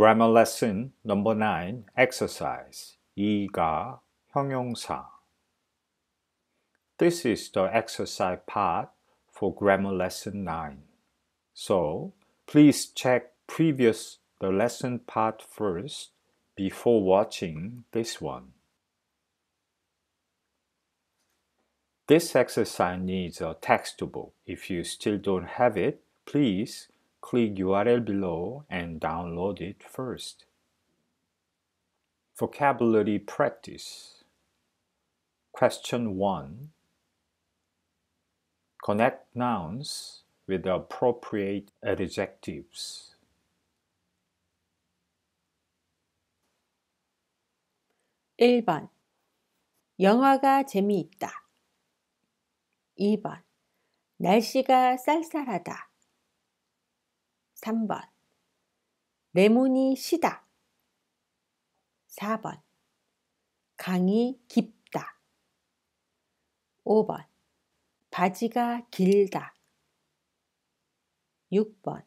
Grammar lesson number 9, exercise. 이가 형용사. This is the exercise part for grammar lesson 9. So, please check previous the lesson part first before watching this one. This exercise needs a textbook. If you still don't have it, please click URL below and download it first. Vocabulary practice. Question 1. Connect nouns with the appropriate adjectives. 일번 영화가 재미있다. 이번 날씨가 쌀쌀하다. 3번 레몬이 시다 4번 강이 깊다 5번 바지가 길다 6번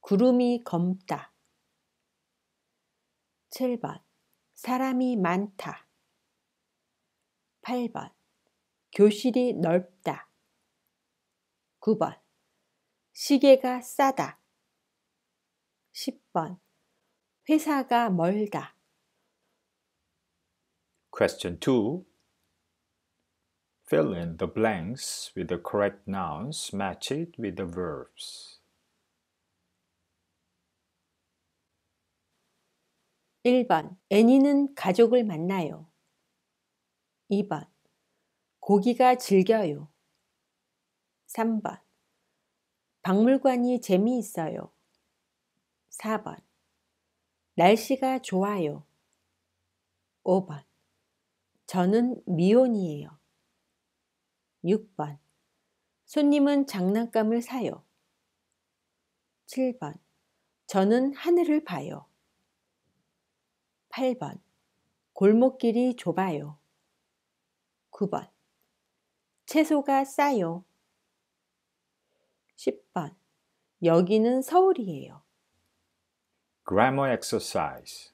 구름이 검다 7번 사람이 많다 8번 교실이 넓다 9번 시계가 싸다 10번. 회사가 멀다. Question 2. Fill in the blanks with the correct nouns, match it with the verbs. 1번. 애니는 가족을 만나요. 2번. 고기가 즐겨요. 3번. 박물관이 재미있어요. 4번 날씨가 좋아요. 5번 저는 미혼이에요. 6번 손님은 장난감을 사요. 7번 저는 하늘을 봐요. 8번 골목길이 좁아요. 9번 채소가 싸요. 10번 여기는 서울이에요. Grammar exercise.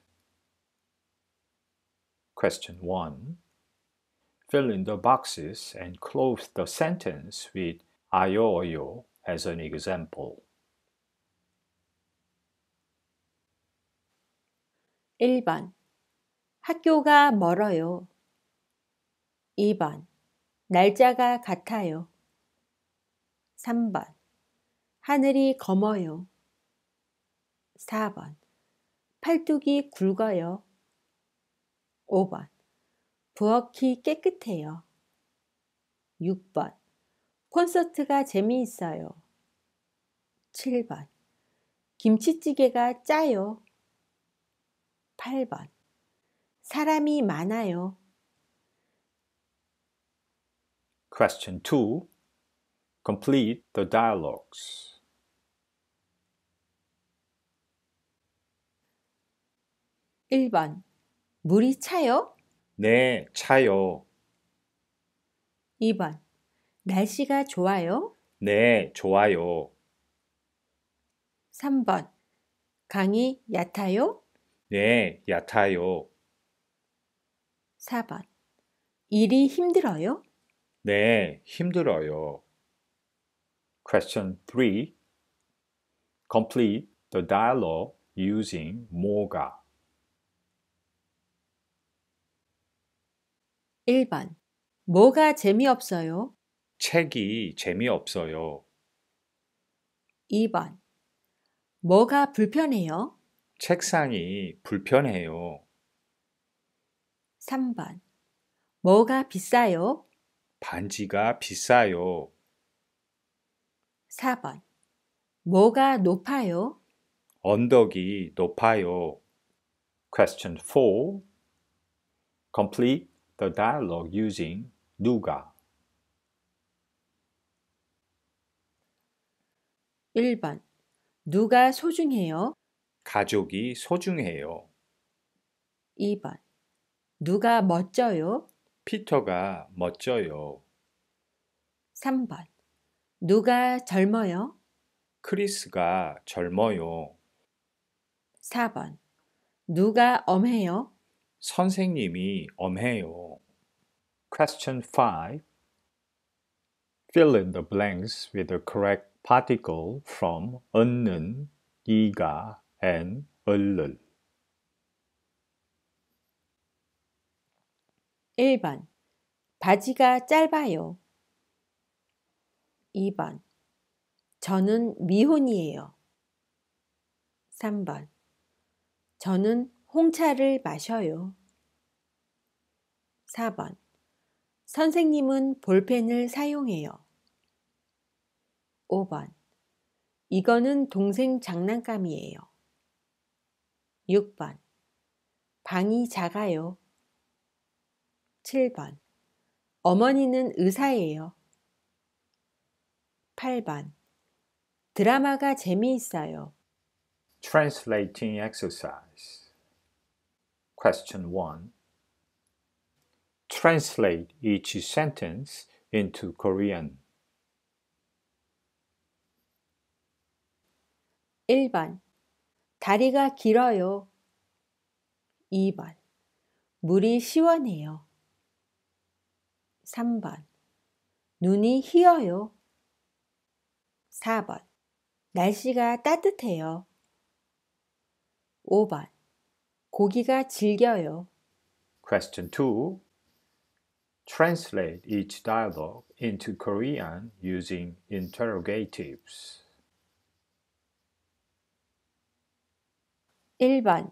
Question 1. Fill in the boxes and close the sentence with ayo as an example. 1번 학교가 멀어요. 2번 날짜가 같아요. 3번 하늘이 검어요. 4번 팔뚝이 굵어요. 5번. 부엌이 깨끗해요. 6번. 콘서트가 재미있어요. 7번. 김치찌개가 짜요. 8번. 사람이 많아요. Question 2. Complete the dialogues. 1번. 물이 차요? 네, 차요. 2번. 날씨가 좋아요? 네, 좋아요. 3번. 강이 얕아요? 네, 얕아요. 4번. 일이 힘들어요? 네, 힘들어요. Question 3. Complete the dialogue using 뭐가 1번. 뭐가 재미없어요? 책이 재미없어요. 2번. 뭐가 불편해요? 책상이 불편해요. 3번. 뭐가 비싸요? 반지가 비싸요. 4번. 뭐가 높아요? 언덕이 높아요. Question 4. Complete the dialogue using 누가 1번 누가 소중해요? 가족이 소중해요. 2번 누가 멋져요? 피터가 멋져요. 3번 누가 젊어요? 크리스가 젊어요. 4번 누가 엄해요? 선생님이 엄해요. Question 5. Fill in the blanks with the correct particle from 얻는, 이가, and 을을. 1번. 바지가 짧아요. 2번. 저는 미혼이에요. 3번. 저는 홍차를 마셔요. 4번. 선생님은 볼펜을 사용해요. 5번. 이거는 동생 장난감이에요. 6번. 방이 작아요. 7번. 어머니는 의사예요. 8번. 드라마가 재미있어요. Translating exercise. Question 1 Translate each sentence into Korean. 1번 다리가 길어요. 2번 물이 시원해요. 3번 눈이 희어요. 4번 날씨가 따뜻해요. 5번 고기가 질겨요. Question 2. Translate each dialogue into Korean using interrogatives. 1번.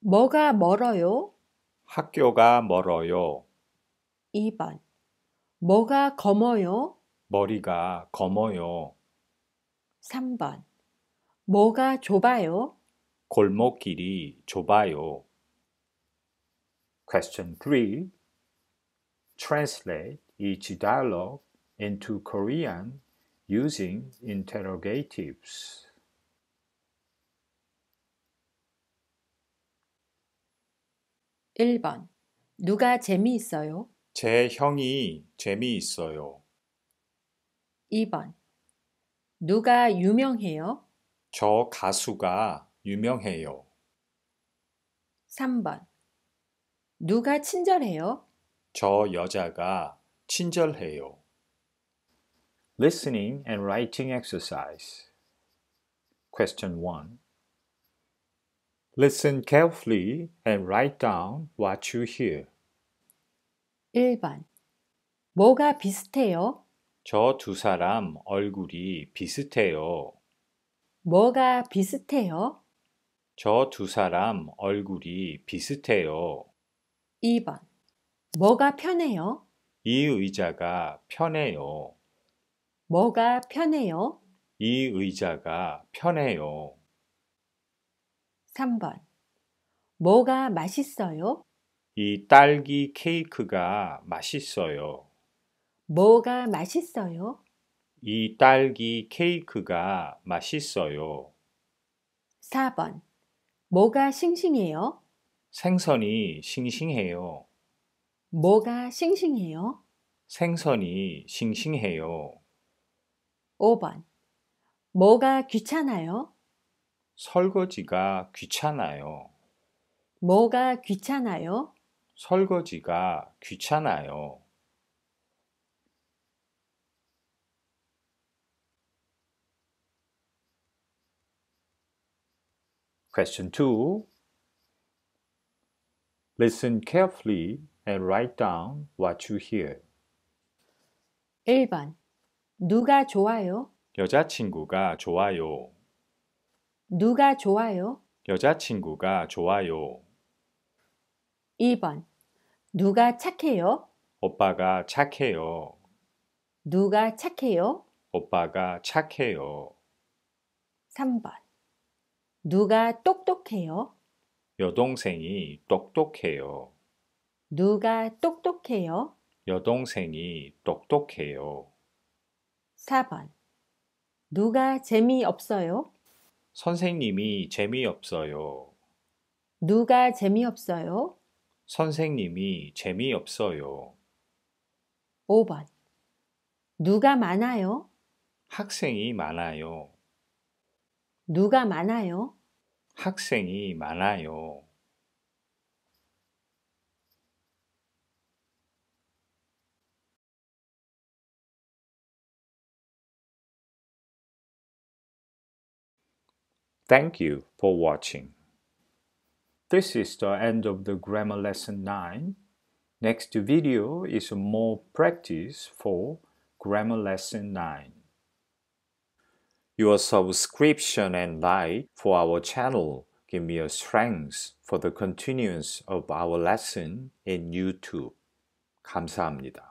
뭐가 멀어요? 학교가 멀어요. 2번. 뭐가 검어요? 머리가 검어요. 3번. 뭐가 좁아요? 골목길이 좁아요. Question 3. Translate each dialogue into Korean using interrogatives. 일번 누가 재미있어요? 제 형이 재미있어요. 이번 누가 유명해요? 저 가수가 유명해요? 3번. 누가 친절해요? 저 여자가 친절해요. Listening and writing exercise. Question 1. Listen carefully and write down what you hear. 1번. 뭐가 비슷해요? 저 두 사람 얼굴이 비슷해요. 뭐가 비슷해요? 저두 사람 얼굴이 비슷해요. 2번. 뭐가 편해요? 이 의자가 편해요. 뭐가 편해요? 이 의자가 편해요. 3번. 뭐가 맛있어요? 이 딸기 케이크가 맛있어요. 뭐가 맛있어요? 이 딸기 케이크가 맛있어요. 4번. 뭐가 싱싱해요? 생선이 싱싱해요. 뭐가 싱싱해요? 생선이 싱싱해요. 5번. 뭐가 귀찮아요? 설거지가 귀찮아요. 뭐가 귀찮아요? 설거지가 귀찮아요. Question 2. Listen carefully and write down what you hear. 1번. 누가 좋아요? 여자친구가 좋아요. 누가 좋아요? 여자친구가 좋아요. 2번. 누가 착해요? 오빠가 착해요. 누가 착해요? 오빠가 착해요. 3번. 누가 똑똑해요? 여동생이 똑똑해요. 누가 똑똑해요? 여동생이 똑똑해요. 4번. 누가 재미없어요? 선생님이 재미없어요. 누가 재미없어요? 선생님이 재미없어요. 5번. 누가 많아요? 학생이 많아요. 누가 많아요? 학생이 많아요. Thank you for watching. This is the end of the grammar lesson 9. Next video is more practice for grammar lesson 9. Your subscription and like for our channel give me a strength for the continuance of our lesson in YouTube. 감사합니다.